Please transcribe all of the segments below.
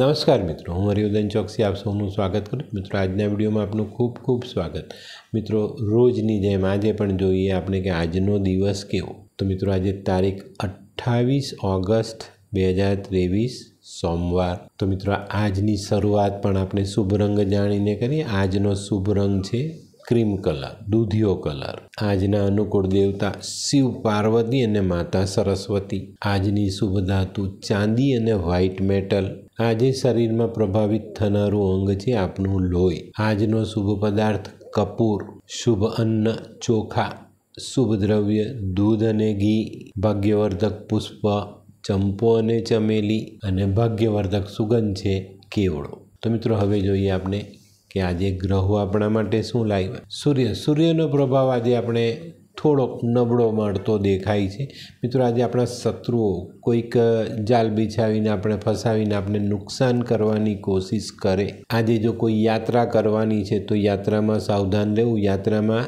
નમસ્કાર મિત્રો હું હરિવદન ચોકસી આપ સૌનું સ્વાગત કરું મિત્રો આજના વિડીયોમાં આપનું ખૂબ ખૂબ સ્વાગત મિત્રો રોજની જેમ આજે પણ જોઈએ આપણે કે આજનો દિવસ કેવો તો મિત્રો આજે તારીખ અઠ્ઠાવીસ ઓગસ્ટ બે હજાર ત્રેવીસ સોમવાર તો મિત્રો આજની શરૂઆત પણ આપણે શુભ રંગ જાણીને કરીએ આજનો શુભ રંગ છે ક્રીમ કલર દૂધિયો કલર આજના અનુકૂળ દેવતા શિવ પાર્વતી અને માતા સરસ્વતી આજની શુભ ધાતુ ચાંદી અને વ્હાઇટ મેટલ આજે શરીરમાં પ્રભાવિત થનારું અંગ છે આપનું લોહી આજનો શુભ પદાર્થ કપૂર શુભ અન્ન ચોખા શુભ દ્રવ્ય દૂધ અને ઘી ભાગ્યવર્ધક પુષ્પ ચંપો અને ચમેલી અને ભાગ્યવર્ધક સુગંધ છે કેવડો તો મિત્રો હવે જોઈએ આપણે કે આજે ગ્રહો આપણા માટે શું લાવ્યા સૂર્ય સૂર્યનો પ્રભાવ આજે આપણે થોડોક નબળો મળતો દેખાય છે મિત્રો આજે આપણા શત્રુઓ કોઈક જાલ બિછાવીને આપણે ફસાવીને આપણે નુકસાન કરવાની કોશિશ કરે આજે જો કોઈ યાત્રા કરવાની છે તો યાત્રામાં સાવધાન રહેવું યાત્રામાં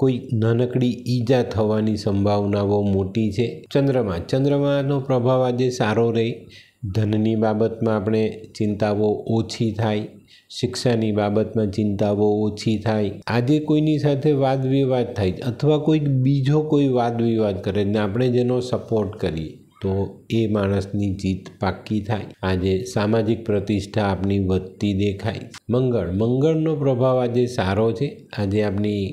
કોઈ નાનકડી ઈજા થવાની સંભાવના બહુ મોટી છે ચંદ્રમા ચંદ્રમાનો પ્રભાવ આજે સારો રહે ધનની બાબતમાં આપણે ચિંતાઓ ઓછી થાય શિક્ષાની બાબતમાં ચિંતાઓ ઓછી થાય આજે કોઈની સાથે વાદ વિવાદ થાય અથવા કોઈક બીજો કોઈ વાદ વિવાદ કરે ને આપણે જેનો સપોર્ટ કરીએ તો એ માણસની જીત પાક્કી થાય આજે સામાજિક પ્રતિષ્ઠા આપણી વધતી દેખાય મંગળ મંગળનો પ્રભાવ આજે સારો છે આજે આપની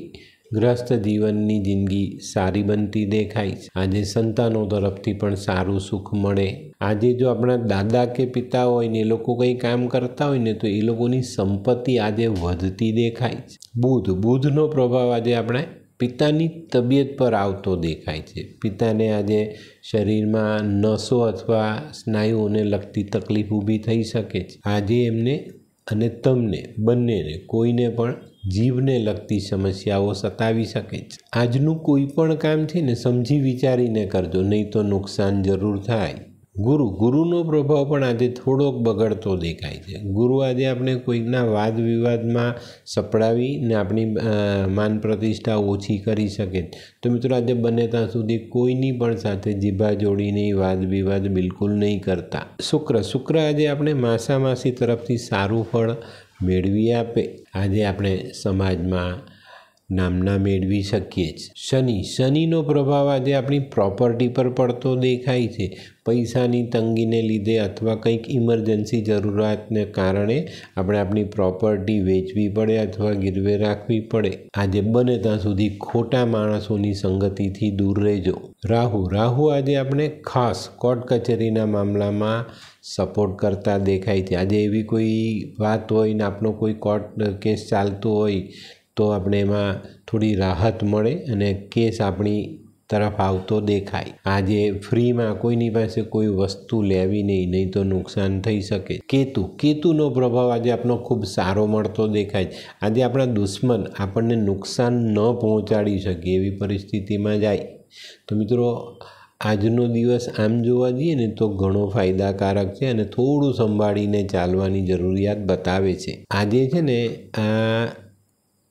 ગ્રસ્ત જીવનની જિંદગી સારી બનતી દેખાય છે આજે સંતાનો તરફથી પણ સારું સુખ મળે આજે જો આપણા દાદા કે પિતા હોય ને એ લોકો કંઈ કામ કરતા હોય ને તો એ લોકોની સંપત્તિ આજે વધતી દેખાય છે બુધ બુધનો પ્રભાવ આજે આપણે પિતાની તબિયત પર આવતો દેખાય છે પિતાને આજે શરીરમાં નસો અથવા સ્નાયુઓને લગતી તકલીફ ઊભી થઈ શકે છે આજે એમને અને તમને બંનેને કોઈને પણ જીવને લગતી સમસ્યાઓ સતાવી શકે છે આજનું કોઈ પણ કામ છે ને સમજી વિચારીને કરજો નહીં તો નુકસાન જરૂર થાય ગુરુ ગુરુનો પ્રભાવ પણ આજે થોડોક બગડતો દેખાય છે ગુરુ આજે આપણે કોઈકના વાદ વિવાદમાં સપડાવી ને આપણી માન પ્રતિષ્ઠા ઓછી કરી શકે તો મિત્રો આજે બને ત્યાં સુધી કોઈની પણ સાથે જીભા જોડીને વાદ વિવાદ બિલકુલ નહીં કરતા શુક્ર શુક્ર આજે આપણે માસા માસી તરફથી સારું ફળ મેળવી આપે આજે આપણે સમાજમાં નામના મેળવી શકીએ છીએ શનિ શનિનો પ્રભાવ આજે આપણી પ્રોપર્ટી પર પડતો દેખાય છે પૈસાની તંગીને લીધે અથવા કંઈક ઇમરજન્સી જરૂરિયાતને કારણે આપણે આપણી પ્રોપર્ટી વેચવી પડે અથવા ગીરવે રાખવી પડે આજે બને ત્યાં સુધી ખોટા માણસોની સંગતિથી દૂર રહેજો રાહુ રાહુ આજે આપણે ખાસ કોર્ટ કચેરીના મામલામાં સપોર્ટ કરતા દેખાય છે આજે એવી કોઈ વાત હોય ને આપનો કોઈ કોર્ટ કેસ ચાલતો હોય તો આપણે એમાં થોડી રાહત મળે અને કેસ આપણી તરફ આવતો દેખાય આજે ફ્રીમાં કોઈની પાસે કોઈ વસ્તુ લેવી નહીં નહીં તો નુકસાન થઈ શકે કેતુ કેતુનો પ્રભાવ આજે આપણો ખૂબ સારો મળતો દેખાય આજે આપણા દુશ્મન આપણને નુકસાન ન પહોંચાડી શકે એવી પરિસ્થિતિમાં જાય તો મિત્રો આજનો દિવસ આમ જોવા જઈએ ને તો ઘણો ફાયદાકારક છે અને થોડું સંભાળીને ચાલવાની જરૂરિયાત બતાવે છે આજે છે ને આ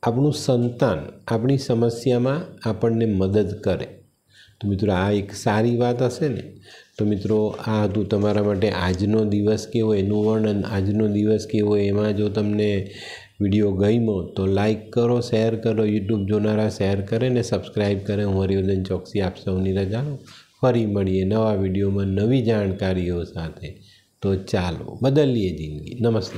આપણું સંતાન આપણી સમસ્યામાં આપણને મદદ કરે તો મિત્રો આ એક સારી વાત હશે ને તો મિત્રો આ હતું તમારા માટે આજનો દિવસ કેવો એનું વર્ણન આજનો દિવસ કેવો એમાં જો તમને વિડીયો ગમ્યો તો લાઈક કરો શેર કરો યુટ્યુબ જોનારા શેર કરે ને સબસ્ક્રાઈબ કરે હું હરિવર્ધન ચોકસી આપ સૌની રજા ફરી મળીએ નવા વિડીયોમાં નવી જાણકારીઓ સાથે તો ચાલો બદલીએ જિંદગી નમસ્કાર